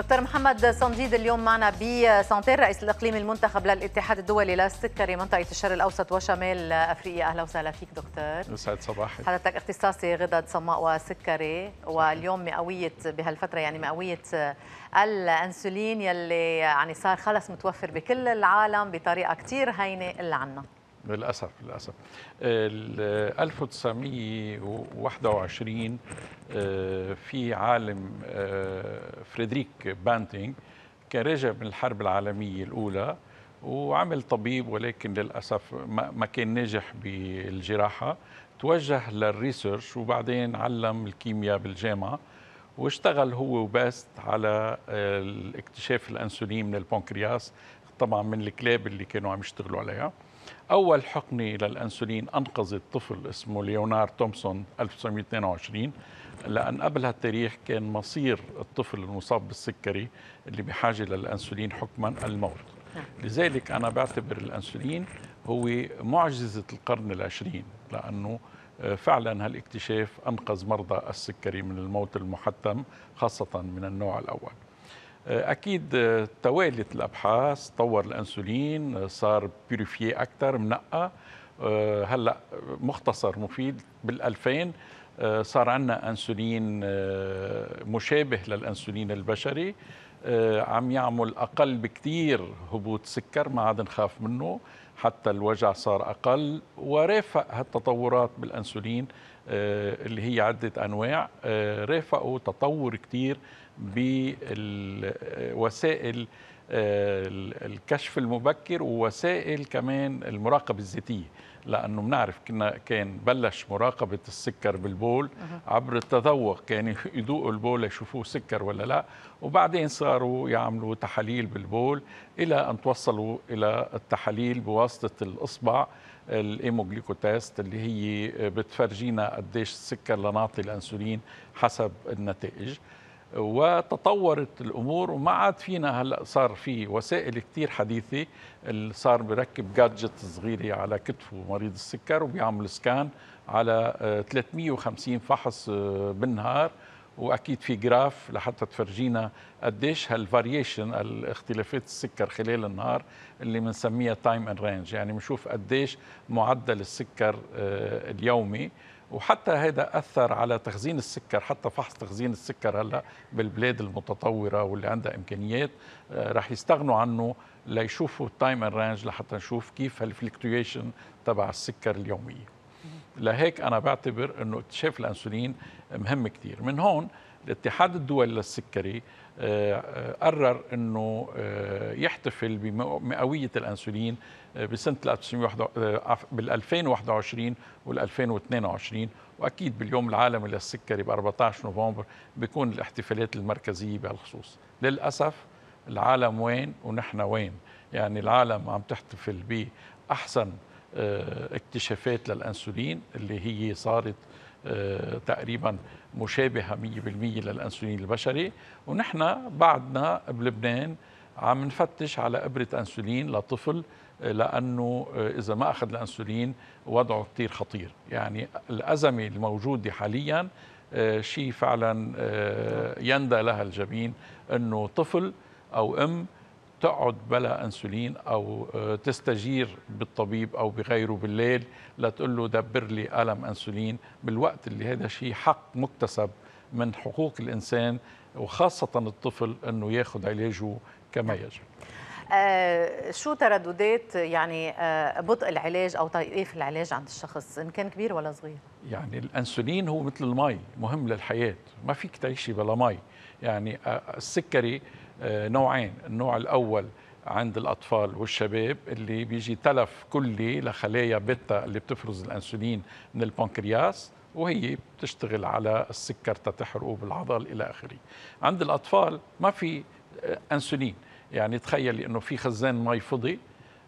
دكتور محمد صنديد اليوم معنا بسانتير رئيس الاقليم المنتخب للاتحاد الدولي للسكري منطقه الشرق الاوسط وشمال افريقيا اهلا وسهلا فيك دكتور يسعد صباحك حضرتك اختصاصي غدد صماء وسكري واليوم مئويه بهالفتره يعني مئويه الانسولين يلي يعني صار خلص متوفر بكل العالم بطريقه كثير هينه الا عنا للاسف للاسف 1921 آه، في عالم آه، فريدريك بانتينغ كان راجع من الحرب العالمية الأولى وعمل طبيب ولكن للأسف ما كان ناجح بالجراحة توجه للريسيرش وبعدين علم الكيمياء بالجامعة واشتغل هو وباست على آه، اكتشاف الأنسولين من البنكرياس طبعا من الكلاب اللي كانوا عم يشتغلوا عليها أول حقنة للأنسولين أنقذت طفل اسمه ليونار تومسون 1922 لأن قبل هالتاريخ كان مصير الطفل المصاب بالسكري اللي بحاجة للأنسولين حكما الموت نعم. لذلك أنا بعتبر الأنسولين هو معجزة القرن العشرين لأنه آه، فعلا هالاكتشاف أنقذ مرضى السكري من الموت المحتم خاصة من النوع الأول آه، أكيد آه، توالت الأبحاث طور الأنسولين صار بيوريفيه أكثر منقى هلأ مختصر مفيد بال2000 آه، صار عندنا انسولين آه، مشابه للانسولين البشري آه، عم يعمل اقل بكثير هبوط سكر ما عاد نخاف منه حتى الوجع صار اقل ورافق هالتطورات بالانسولين اللي هي عده انواع رافقوا تطور كثير بالوسائل آه، الكشف المبكر ووسائل كمان المراقبه الذاتيه لانه بنعرف كنا كان بلش مراقبه السكر بالبول عبر التذوق كان يذوقوا البول يشوفوه سكر ولا لا وبعدين صاروا يعملوا تحاليل بالبول الى ان توصلوا الى التحاليل بواسطه الاصبع الايموجليكوتيست اللي هي بتفرجينا قديش السكر لنعطي الانسولين حسب النتائج وتطورت الامور وما عاد فينا هلا صار في وسائل كثير حديثه اللي صار بركب جادجت صغيره على كتفه مريض السكر وبيعمل سكان على 350 آه، فحص آه، بالنهار واكيد في جراف لحتى تفرجينا قديش هالفاريشن الاختلافات السكر خلال النهار اللي بنسميها تايم اند رينج يعني بنشوف قديش معدل السكر آه، اليومي وحتى هذا اثر على تخزين السكر حتى فحص تخزين السكر هلا بالبلاد المتطوره واللي عندها امكانيات آه، رح يستغنوا عنه ليشوفوا التايم رانج لحتى نشوف كيف هالفلكتويشن تبع السكر اليوميه لهيك انا بعتبر انه اكتشاف الانسولين مهم كثير من هون الاتحاد الدولي للسكري آه، قرر انه آه، يحتفل بمئويه الانسولين آه، بسنه 1921 بال 2021 وال 2022 واكيد باليوم العالمي للسكري ب 14 نوفمبر بيكون الاحتفالات المركزيه بهالخصوص للاسف العالم وين ونحن وين يعني العالم عم تحتفل باحسن اكتشافات للانسولين اللي هي صارت آه، تقريبا مشابهه 100% للانسولين البشري ونحن بعدنا بلبنان عم نفتش على ابره انسولين لطفل آه، لانه آه، اذا ما اخذ الانسولين وضعه كثير خطير يعني الازمه الموجوده حاليا شيء فعلا يندى لها الجبين انه طفل او ام تقعد بلا انسولين او آه، تستجير بالطبيب او بغيره بالليل لتقول له دبر لي الم انسولين بالوقت اللي هذا شيء حق مكتسب من حقوق الانسان وخاصه الطفل انه ياخذ علاجه كما نعم. يجب آه شو ترددات يعني آه بطء العلاج او تيقيف العلاج عند الشخص ان كان كبير ولا صغير؟ يعني الانسولين هو مثل المي مهم للحياه، ما فيك تعيشي بلا مي، يعني آه السكري آه، نوعين النوع الأول عند الأطفال والشباب اللي بيجي تلف كلي لخلايا بيتا اللي بتفرز الأنسولين من البنكرياس وهي بتشتغل على السكر تتحرقه بالعضل إلى آخره عند الأطفال ما في آه، أنسولين يعني تخيلي أنه في خزان مي فضي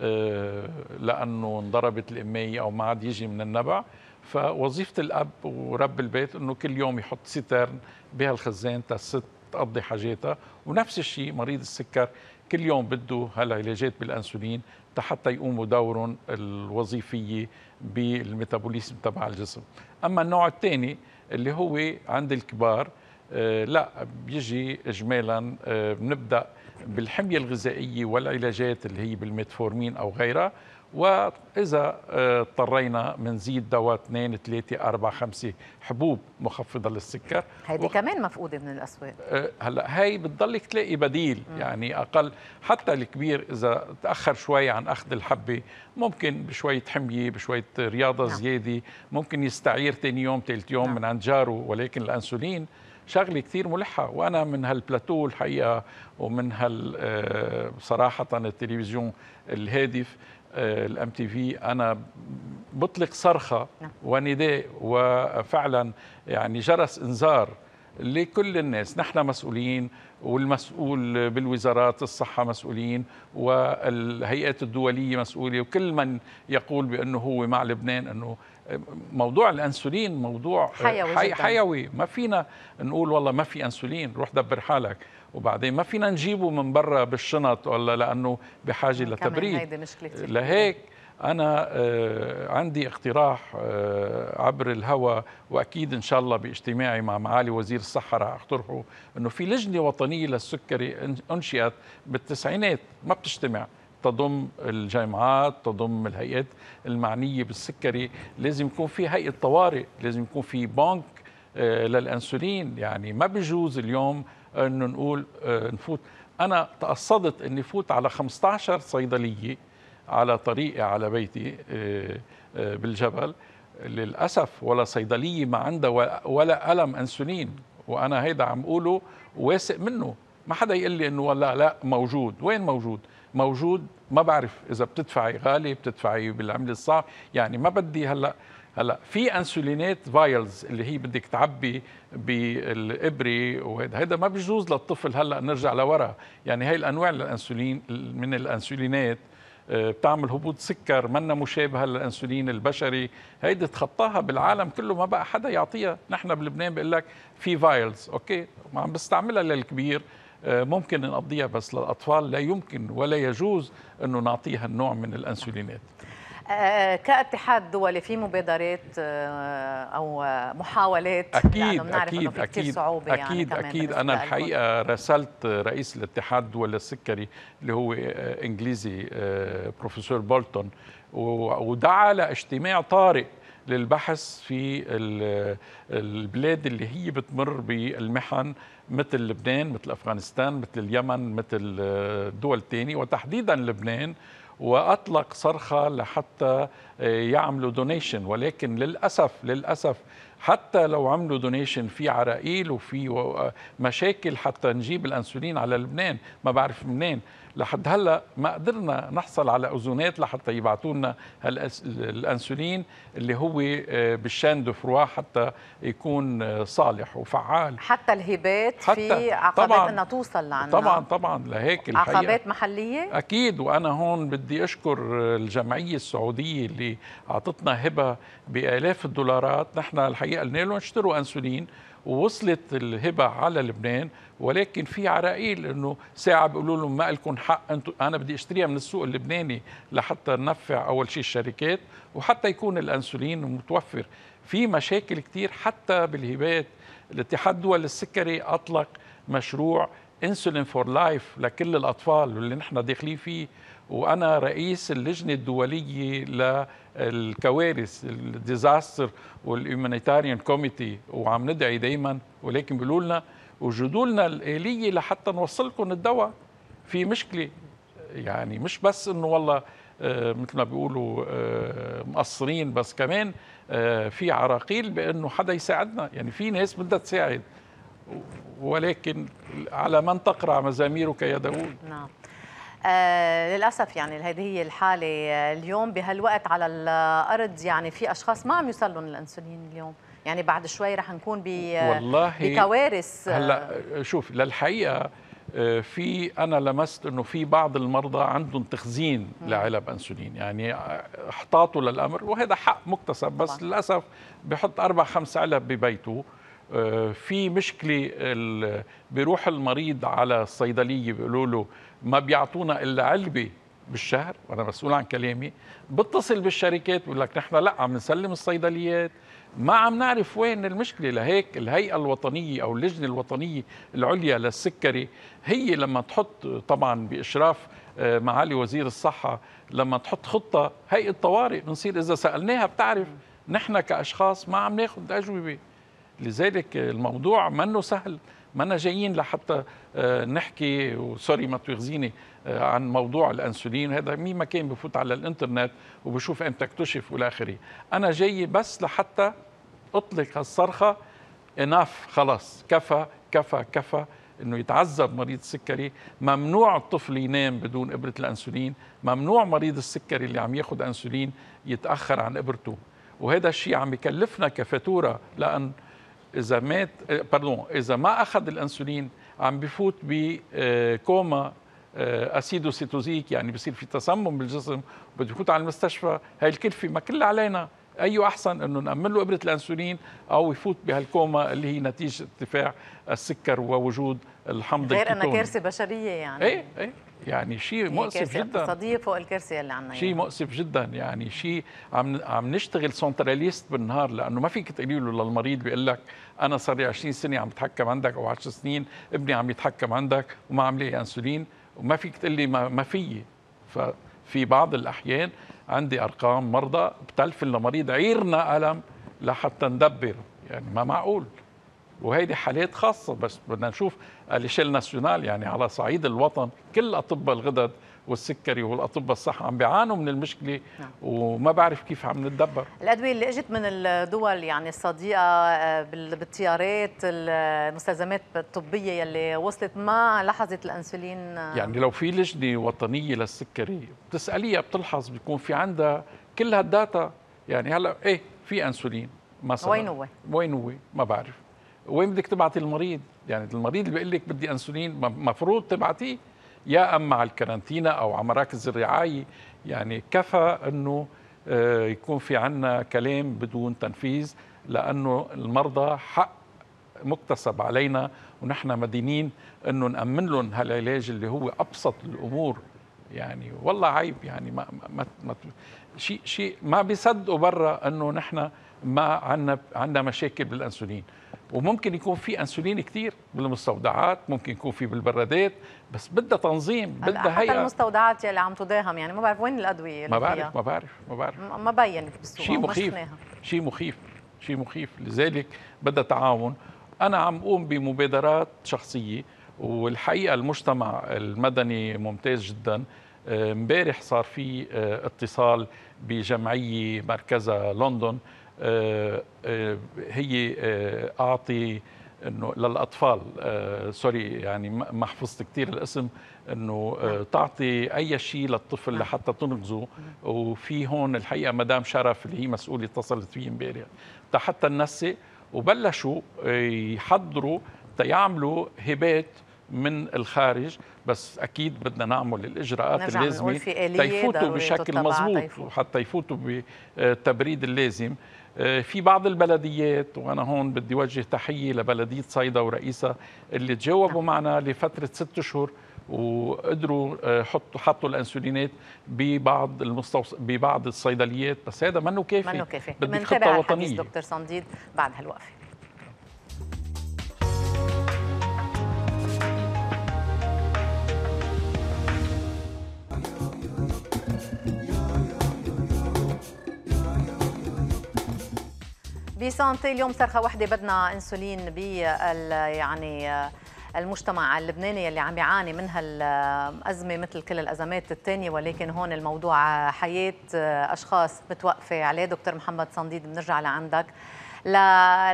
آه، لأنه انضربت الإمية أو ما عاد يجي من النبع فوظيفة الأب ورب البيت أنه كل يوم يحط سيترن بهالخزان تست تقضي حاجاتها ونفس الشيء مريض السكر كل يوم بده هالعلاجات بالانسولين حتى يقوموا دورهم الوظيفيه بالميتابوليزم تبع الجسم اما النوع الثاني اللي هو عند الكبار آه، لا بيجي اجمالا آه، بنبدا بالحميه الغذائيه والعلاجات اللي هي بالميتفورمين او غيرها واذا آه، اضطرينا بنزيد دواء 2 3 4 5 حبوب مخفضه للسكر هيدي و... كمان مفقوده من الاسواق هلا هي بتضلك تلاقي بديل مم. يعني اقل حتى الكبير اذا تاخر شوي عن اخذ الحبه ممكن بشويه حميه بشويه رياضه نعم. زياده ممكن يستعير ثاني يوم ثالث يوم نعم. من عند جاره ولكن الانسولين شغله كثير ملحه وانا من هالبلاتو الحقيقه ومن هال آه، صراحه التلفزيون الهادف آه، الام تي في انا بطلق صرخه نعم. ونداء وفعلا يعني جرس انذار لكل الناس نحن مسؤولين والمسؤول بالوزارات الصحة مسؤولين والهيئات الدولية مسؤولة وكل من يقول بأنه هو مع لبنان أنه موضوع الانسولين موضوع آه، حيوي, جداً. حيوي ما فينا نقول والله ما في انسولين روح دبر حالك وبعدين ما فينا نجيبه من برا بالشنط ولا لانه بحاجه آه، لتبريد لهيك انا آه، عندي اقتراح عبر الهوى واكيد ان شاء الله باجتماعي مع معالي وزير الصحه راح اقترحه انه في لجنه وطنيه للسكري انشئت بالتسعينات ما بتجتمع تضم الجامعات تضم الهيئات المعنية بالسكري لازم يكون في هيئة طوارئ لازم يكون في بنك آه، للأنسولين يعني ما بيجوز اليوم أنه نقول آه، نفوت أنا تقصدت أني فوت على 15 صيدلية على طريقي على بيتي آه، بالجبل للأسف ولا صيدلية ما عندها ولا ألم أنسولين وأنا هيدا عم أقوله واثق منه ما حدا يقول لي انه والله لا موجود وين موجود موجود ما بعرف اذا بتدفعي غالي بتدفعي بالعمله الصعب يعني ما بدي هلا هلا في انسولينات فايلز اللي هي بدك تعبي بالابره وهذا هذا ما بيجوز للطفل هلا نرجع لورا يعني هي الانواع الانسولين من الانسولينات آه، بتعمل هبوط سكر منا مشابهه للانسولين البشري هيدي تخطاها بالعالم كله ما بقى حدا يعطيها نحن بلبنان بيقول لك في فايلز اوكي ما عم بستعملها للكبير آه، ممكن نقضيها بس للاطفال لا يمكن ولا يجوز انه نعطيها النوع من الانسولينات آه، كاتحاد دولي في مبادرات آه، او محاولات اكيد يعني اكيد أنه اكيد صعوبة اكيد يعني اكيد انا الحقيقه راسلت رئيس الاتحاد الدولي السكري اللي هو انجليزي بروفيسور بولتون ودعا لاجتماع طارئ للبحث في البلاد اللي هي بتمر بالمحن مثل لبنان مثل أفغانستان مثل اليمن مثل آه، دول تاني وتحديدا لبنان وأطلق صرخة لحتى يعملوا دونيشن ولكن للأسف للأسف حتى لو عملوا دونيشن في عراقيل وفي مشاكل حتى نجيب الأنسولين على لبنان ما بعرف منين لحد هلا ما قدرنا نحصل على اذونات لحتى يبعثوا لنا الانسولين اللي هو آه، بالشان دو فروا حتى يكون آه، صالح وفعال حتى الهبات حتى في عقبات طبعاً انها توصل لعنا طبعا طبعا لهيك عقبات محليه اكيد وانا هون بدي اشكر الجمعيه السعوديه اللي اللي اعطتنا هبه بالاف الدولارات نحن الحقيقه قلنا لهم اشتروا انسولين ووصلت الهبه على لبنان ولكن في عراقيل انه ساعه بيقولوا لهم ما لكم حق انتم انا بدي اشتريها من السوق اللبناني لحتى ننفع اول شيء الشركات وحتى يكون الانسولين متوفر في مشاكل كثير حتى بالهبات الاتحاد الدولي للسكري اطلق مشروع انسولين فور لايف لكل الاطفال واللي نحن داخلين فيه وانا رئيس اللجنه الدوليه للكوارث الديزاستر والهيومانيتاريان كوميتي وعم ندعي دائما ولكن بيقولوا لنا وجدوا لنا الاليه لحتى نوصل لكم الدواء في مشكله يعني مش بس انه والله آه، مثل ما بيقولوا آه، مقصرين بس كمان آه، في عراقيل بانه حدا يساعدنا يعني في ناس بدها تساعد ولكن على من تقرع مزاميرك يا داوود نعم آه للاسف يعني هذه هي الحاله آه، اليوم بهالوقت على الارض يعني في اشخاص ما عم يوصل لهم الانسولين اليوم يعني بعد شوي رح نكون ب آه، والله بكوارث هلا آه. شوف للحقيقه في انا لمست انه في بعض المرضى عندهم تخزين لعلب انسولين يعني احتاطوا للامر وهذا حق مكتسب بس طبعا. للاسف بحط اربع خمس علب ببيته في مشكله بيروح المريض على الصيدليه بيقولوا له ما بيعطونا الا علبه بالشهر وانا مسؤول عن كلامي بتصل بالشركات بقول لك نحن لا عم نسلم الصيدليات ما عم نعرف وين المشكله لهيك الهيئه الوطنيه او اللجنه الوطنيه العليا للسكري هي لما تحط طبعا باشراف آه، معالي وزير الصحه لما تحط خطه هيئه طوارئ بنصير اذا سالناها بتعرف نحن كاشخاص ما عم ناخذ اجوبه لذلك الموضوع منه سهل ما أنا جايين لحتى آه، نحكي وسوري ما تغزيني آه، عن موضوع الانسولين هذا مين ما كان بفوت على الانترنت وبشوف ان تكتشف والى اخره انا جاي بس لحتى اطلق هالصرخه اناف خلاص كفى كفى كفى انه يتعذب مريض السكري ممنوع الطفل ينام بدون ابره الانسولين ممنوع مريض السكري اللي عم ياخذ انسولين يتاخر عن ابرته وهذا الشيء عم يكلفنا كفاتوره لان اذا مات باردون آه، اذا ما اخذ الانسولين عم بفوت بكوما آه، اسيدوسيتوزيك يعني بصير في تسمم بالجسم بده يفوت على المستشفى هاي الكلفه ما كلها علينا اي احسن انه نامن له ابره الانسولين او يفوت بهالكوما اللي هي نتيجه ارتفاع السكر ووجود الحمض غير انها كارثه بشريه يعني ايه ايه يعني شيء مؤسف جدا اقتصاديه فوق الكرسي اللي عندنا شيء مؤسف جدا يعني شيء عم عم نشتغل سنتراليست بالنهار لانه ما فيك تقولي له للمريض بيقول لك انا صار لي 20 سنه عم بتحكم عندك او 10 سنين ابني عم يتحكم عندك وما عم لاقي انسولين وما فيك تقول لي ما, ما في ففي بعض الاحيان عندي ارقام مرضى بتلفن لمريض عيرنا الم لحتى ندبر يعني ما معقول وهيدي حالات خاصه بس بدنا نشوف الشيل ناسيونال يعني على صعيد الوطن كل اطباء الغدد والسكري والاطباء الصحه عم بيعانوا من المشكله نعم. وما بعرف كيف عم نتدبر الادويه اللي اجت من الدول يعني الصديقه آه، بالتيارات المستلزمات الطبيه يلي وصلت ما لاحظت الانسولين آه. يعني لو في لجنه وطنيه للسكري بتساليها بتلحظ بيكون في عندها كل هالداتا يعني هلا ايه في انسولين مثلا وين هو؟ وين هو؟ ما بعرف وين بدك تبعتي المريض؟ يعني المريض اللي بيقول لك بدي انسولين مفروض تبعتيه يا اما على الكارانتينا او على مراكز الرعايه يعني كفى انه آه، يكون في عنا كلام بدون تنفيذ لانه المرضى حق مكتسب علينا ونحن مدينين انه نامن لهم هالعلاج اللي هو ابسط الامور يعني والله عيب يعني ما ما, ما شيء شيء ما بيصدقوا برا انه نحن ما عندنا عندنا مشاكل بالانسولين وممكن يكون في انسولين كثير بالمستودعات ممكن يكون في بالبرادات بس بدها تنظيم بدها هي حتى المستودعات يلي عم تداهم يعني ما بعرف وين الادويه اللي ما بعرف ما بعرف ما بعرف ما بين بالسوق شيء مخيف شيء مخيف شيء مخيف لذلك بدها تعاون انا عم اقوم بمبادرات شخصيه والحقيقه المجتمع المدني ممتاز جدا آه، امبارح صار في آه، اتصال بجمعيه مركزها لندن آه، آه، هي آه، اعطي انه للاطفال سوري يعني ما حفظت كثير الاسم انه نعم. تعطي اي شيء للطفل لحتى نعم. تنقذه نعم. وفي هون الحقيقه مدام شرف اللي هي مسؤوله اتصلت فيي امبارح حتى ننسي وبلشوا يحضروا تيعملوا هبات من الخارج بس اكيد بدنا نعمل الاجراءات اللازمه تيفوتوا بشكل مضبوط وحتى يفوتوا بالتبريد اللازم آه، في بعض البلديات وانا هون بدي وجه تحيه لبلديه صيدا ورئيسها اللي تجاوبوا نعم. معنا لفتره ست اشهر وقدروا آه، حطوا حطوا الانسولينات ببعض المستوص ببعض الصيدليات بس هذا منه كافي منه كافي بدك خطه وطنيه دكتور صنديد بعد هالوقفه بسانتي اليوم صرخه وحده بدنا انسولين ب يعني آه، المجتمع اللبناني اللي عم يعاني من هالأزمة مثل كل الأزمات الثانية ولكن هون الموضوع حياة آه، أشخاص متوقفة عليه دكتور محمد صنديد بنرجع لعندك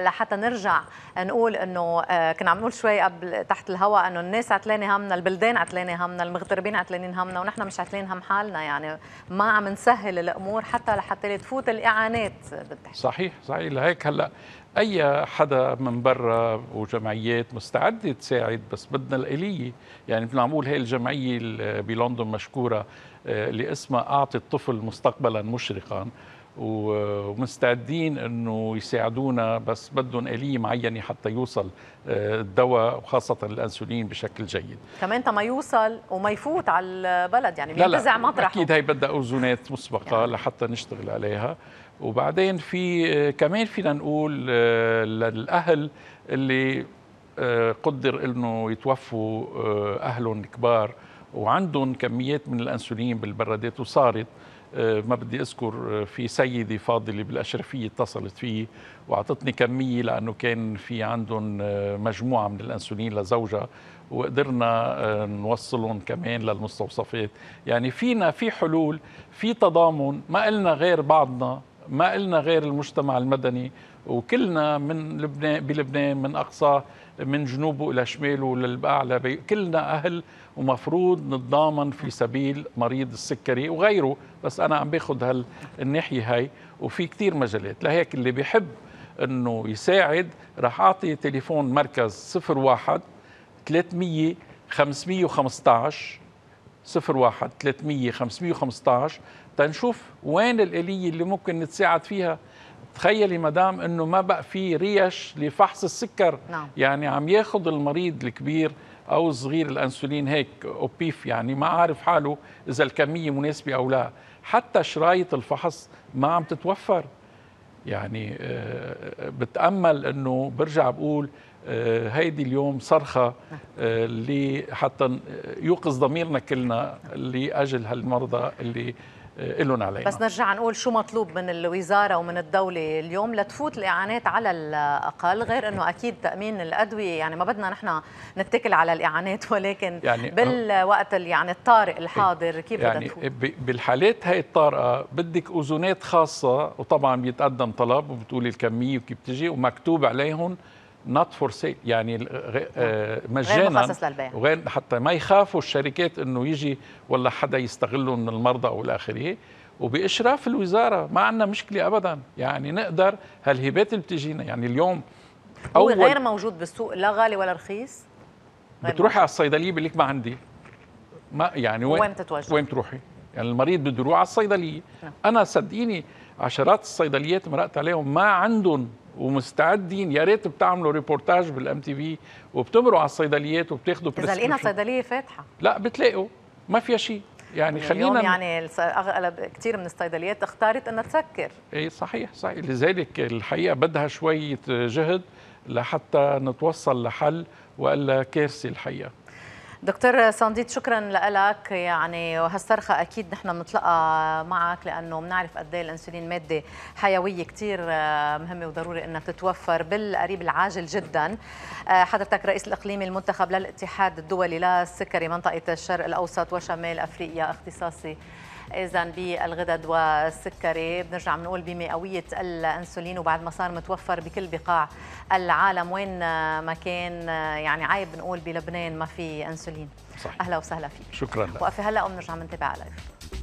لحتى نرجع نقول انه آه، كنا عم نقول شوي قبل تحت الهواء انه الناس عتلانه همنا البلدان عتلانه همنا المغتربين عتلانين همنا ونحن مش عتلانين هم حالنا يعني ما عم نسهل الامور حتى لحتى تفوت الاعانات بالتحديد صحيح صحيح لهيك هلا اي حدا من برا وجمعيات مستعده تساعد بس بدنا الاليه يعني نقول هي الجمعيه بلندن مشكوره اللي آه، اسمها اعطي الطفل مستقبلا مشرقا ومستعدين انه يساعدونا بس بدهم آلية معينة حتى يوصل آه، الدواء وخاصة الأنسولين بشكل جيد كمان ما يوصل وما يفوت على البلد يعني بينتزع مطرح أكيد هي بدها اوزونات مسبقة يعني. لحتى نشتغل عليها وبعدين في آه، كمان فينا نقول آه، للأهل اللي قدر انه يتوفوا اهلهم الكبار وعندهم كميات من الانسولين بالبرادات وصارت آه، ما بدي اذكر آه، في سيده فاضله بالاشرفيه اتصلت فيه واعطتني كميه لانه كان في عندهم آه، مجموعه من الانسولين لزوجها وقدرنا نوصلهم كمان للمستوصفات يعني فينا في حلول في تضامن ما إلنا غير بعضنا ما إلنا غير المجتمع المدني وكلنا من لبنان بلبنان من اقصى من جنوبه إلى شماله للأعلى كلنا أهل ومفروض نتضامن في سبيل مريض السكري وغيره بس أنا عم باخذ هالناحية هاي وفي كتير مجالات لهيك اللي بيحب أنه يساعد راح أعطي تليفون مركز 01 300 515 01 300 515 تنشوف وين الآلية اللي ممكن نتساعد فيها تخيلي مدام انه ما بقى في ريش لفحص السكر نعم. يعني عم ياخذ المريض الكبير او صغير الانسولين هيك اوبيف يعني ما عارف حاله اذا الكميه مناسبه او لا حتى شرايط الفحص ما عم تتوفر يعني آه، آه، بتامل انه برجع بقول آه، هيدي اليوم صرخه اللي حتى يوقظ ضميرنا كلنا لاجل هالمرضى اللي آه، لهم علينا بس نرجع نقول شو مطلوب من الوزاره ومن الدوله اليوم لتفوت الاعانات على الاقل غير انه اكيد تامين الادويه يعني ما بدنا نحن نتكل على الاعانات ولكن يعني بالوقت يعني الطارئ الحاضر كيف يعني بدها تفوت بالحالات هي الطارئه بدك اذونات خاصه وطبعا بيتقدم طلب وبتقولي الكميه وكيف بتجي ومكتوب عليهم نوت فور سيل يعني نعم. آه، مجانا غير وغير حتى ما يخافوا الشركات انه يجي ولا حدا يستغلوا من المرضى او الاخره اخره وباشراف الوزاره ما عندنا مشكله ابدا يعني نقدر هالهبات اللي بتجينا يعني اليوم هو غير موجود بالسوق لا غالي ولا رخيص بتروحي على الصيدليه بقول لك ما عندي ما يعني وين وين تتوجه وين تروحي يعني المريض بده يروح على الصيدليه نعم. انا صدقيني عشرات الصيدليات مرقت عليهم ما عندهم ومستعدين يا ريت بتعملوا ريبورتاج بالام تي في وبتمروا على الصيدليات وبتاخذوا اذا لقينا صيدليه فاتحه لا بتلاقوا ما فيها شيء يعني خلينا اليوم يعني اغلب كثير من الصيدليات اختارت انها تسكر ايه صحيح صحيح لذلك الحقيقه بدها شويه جهد لحتى نتوصل لحل والا كارثه الحقيقه دكتور صنديد شكرا لك يعني وهالصرخه اكيد نحن بنتلقى معك لانه بنعرف قد ايه الانسولين ماده حيويه كثير آه، مهمه وضروري انها تتوفر بالقريب العاجل جدا آه، حضرتك رئيس الاقليمي المنتخب للاتحاد الدولي للسكري منطقه الشرق الاوسط وشمال افريقيا اختصاصي اذا بالغدد والسكري بنرجع بنقول بمئويه الانسولين وبعد ما صار متوفر بكل بقاع العالم وين ما كان يعني عيب نقول بلبنان ما في انسولين صحيح. اهلا وسهلا فيك شكرا وقفي هلا وبنرجع بنتابع على